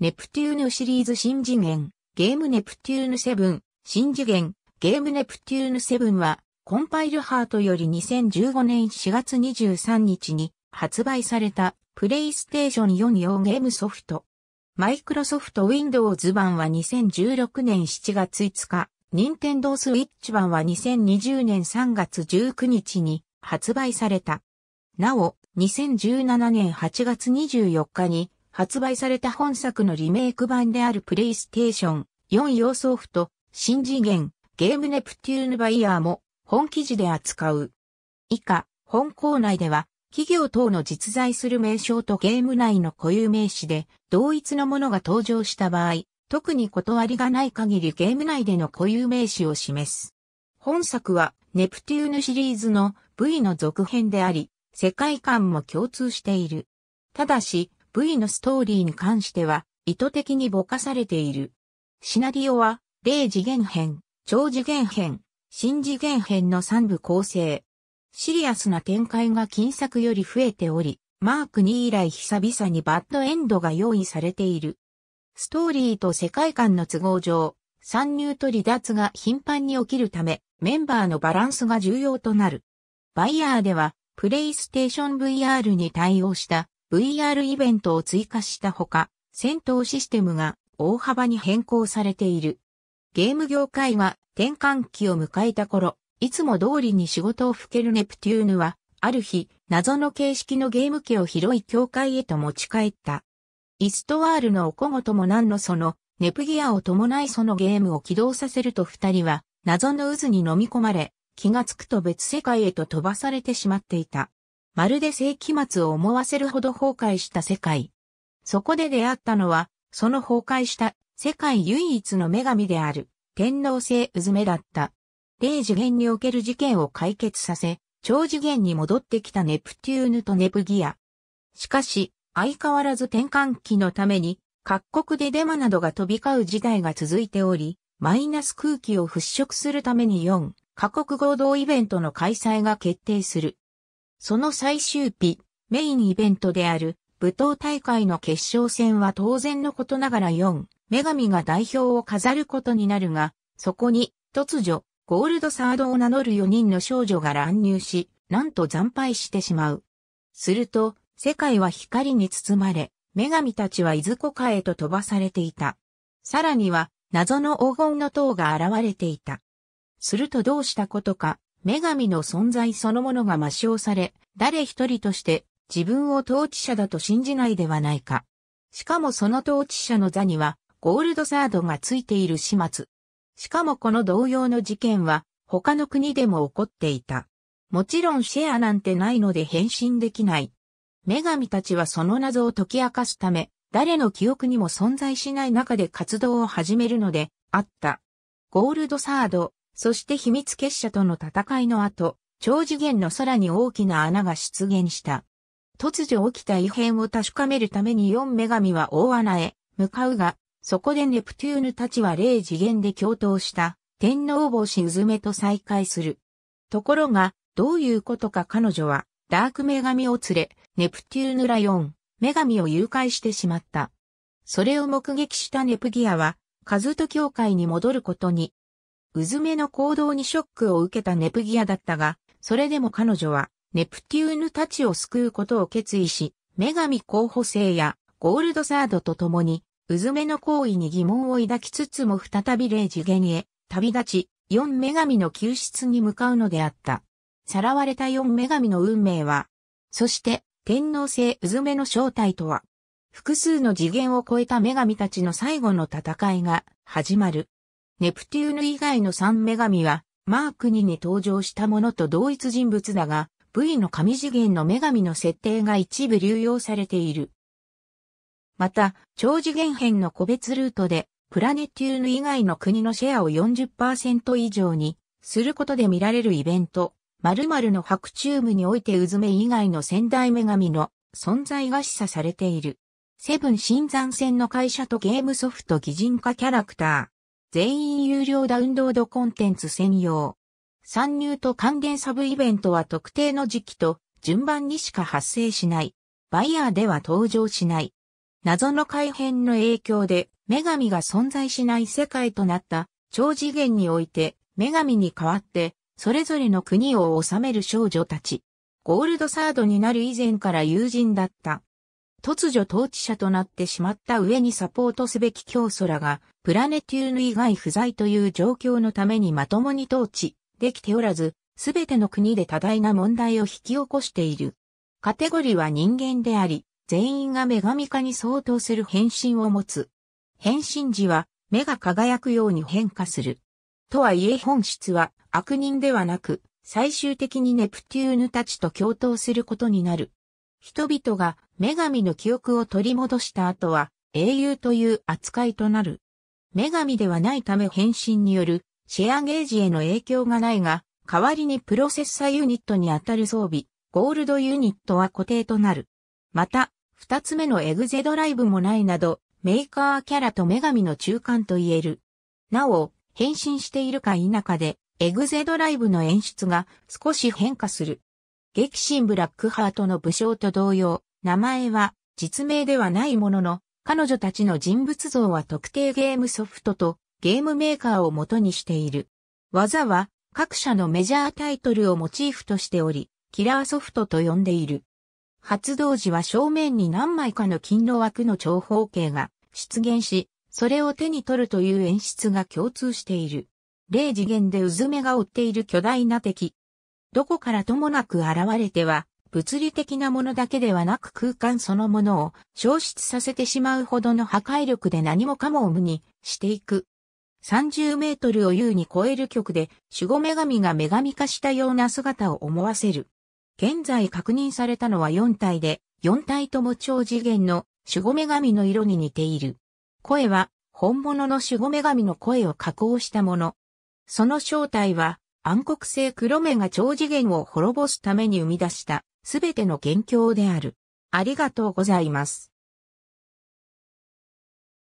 ネプテューヌシリーズ新次元、ゲームネプテューヌ7、新次元、ゲームネプテューヌ7は、コンパイルハートより2015年4月23日に発売されたプレイステーション4用ゲームソフト。マイクロソフト Windows 版は2016年7月5日、任天堂 switch 版は2020年3月19日に発売された。なお、2017年8月24日に発売された本作のリメイク版であるプレイステーション4素オフと新次元、ゲームネプテューヌバイヤーも本記事で扱う。以下、本校内では、企業等の実在する名称とゲーム内の固有名詞で同一のものが登場した場合、特に断りがない限りゲーム内での固有名詞を示す。本作は、ネプテューヌシリーズの V の続編であり、世界観も共通している。ただし、V のストーリーに関しては意図的にぼかされている。シナリオは、0次元編、超次元編、新次元編の3部構成。シリアスな展開が近作より増えており、マーク2以来久々にバッドエンドが用意されている。ストーリーと世界観の都合上、参入と離脱が頻繁に起きるため、メンバーのバランスが重要となる。バイヤーでは、プレイステーション VR に対応した VR イベントを追加したほか、戦闘システムが大幅に変更されている。ゲーム業界が転換期を迎えた頃、いつも通りに仕事をふけるネプテューヌは、ある日、謎の形式のゲーム機を広い教会へと持ち帰った。イストワールのおこごとも何のその、ネプギアを伴いそのゲームを起動させると二人は、謎の渦に飲み込まれ、気がつくと別世界へと飛ばされてしまっていた。まるで世紀末を思わせるほど崩壊した世界。そこで出会ったのは、その崩壊した世界唯一の女神である天皇星うずめだった。0次元における事件を解決させ、超次元に戻ってきたネプテューヌとネプギア。しかし、相変わらず転換期のために、各国でデマなどが飛び交う事態が続いており、マイナス空気を払拭するために4各国合同イベントの開催が決定する。その最終日、メインイベントである舞踏大会の決勝戦は当然のことながら4、女神が代表を飾ることになるが、そこに突如、ゴールドサードを名乗る4人の少女が乱入し、なんと惨敗してしまう。すると、世界は光に包まれ、女神たちはいずこかへと飛ばされていた。さらには、謎の黄金の塔が現れていた。するとどうしたことか、女神の存在そのものが抹消され、誰一人として自分を統治者だと信じないではないか。しかもその統治者の座には、ゴールドサードがついている始末。しかもこの同様の事件は、他の国でも起こっていた。もちろんシェアなんてないので変身できない。女神たちはその謎を解き明かすため、誰の記憶にも存在しない中で活動を始めるので、あった。ゴールドサード、そして秘密結社との戦いの後、超次元の空に大きな穴が出現した。突如起きた異変を確かめるために4女神は大穴へ向かうが、そこでネプテューヌたちは霊次元で共闘した天皇帽子うめと再会する。ところが、どういうことか彼女はダーク女神を連れ、ネプテューヌラ4、女神を誘拐してしまった。それを目撃したネプギアは、カズト教会に戻ることにうずめの行動にショックを受けたネプギアだったが、それでも彼女は、ネプテューヌたちを救うことを決意し、女神候補生やゴールドサードと共に、うずめの行為に疑問を抱きつつも再び霊次元へ旅立ち、四女神の救出に向かうのであった。さらわれた四女神の運命は、そして天皇制うずめの正体とは、複数の次元を超えた女神たちの最後の戦いが始まる。ネプテューヌ以外の三女神は、マーク2に登場したものと同一人物だが、V の神次元の女神の設定が一部流用されている。また、超次元編の個別ルートで、プラネテューヌ以外の国のシェアを40%以上にすることで見られるイベント、〇〇の白チュームにおいて渦目以外の仙台女神の存在が示唆されている。セブン新山線の会社とゲームソフト擬人化キャラクター。全員有料ダウンロードコンテンツ専用。参入と還元サブイベントは特定の時期と順番にしか発生しない。バイヤーでは登場しない。謎の改変の影響で女神が存在しない世界となった超次元において女神に代わってそれぞれの国を治める少女たち。ゴールドサードになる以前から友人だった突如統治者となってしまった上にサポートすべき教祖らが、プラネテューヌ以外不在という状況のためにまともに統治できておらず、すべての国で多大な問題を引き起こしている。カテゴリーは人間であり、全員が女神化に相当する変身を持つ。変身時は目が輝くように変化する。とはいえ本質は悪人ではなく、最終的にネプテューヌたちと共闘することになる。人々が女神の記憶を取り戻した後は英雄という扱いとなる。女神ではないため変身によるシェアゲージへの影響がないが、代わりにプロセッサユニットにあたる装備、ゴールドユニットは固定となる。また、二つ目のエグゼドライブもないなど、メーカーキャラと女神の中間と言える。なお、変身しているか否かで、エグゼドライブの演出が少し変化する。激震ブラックハートの武将と同様、名前は実名ではないものの、彼女たちの人物像は特定ゲームソフトとゲームメーカーを元にしている。技は各社のメジャータイトルをモチーフとしており、キラーソフトと呼んでいる。発動時は正面に何枚かの金の枠の長方形が出現し、それを手に取るという演出が共通している。0次元でうずめが追っている巨大な敵、どこからともなく現れては、物理的なものだけではなく空間そのものを消失させてしまうほどの破壊力で何もかもを無にしていく。30メートルを優に超える曲で守護女神が女神化したような姿を思わせる。現在確認されたのは4体で、4体とも超次元の守護女神の色に似ている。声は本物の守護女神の声を加工したもの。その正体は暗黒性黒目が超次元を滅ぼすために生み出したすべての元凶である。ありがとうございます。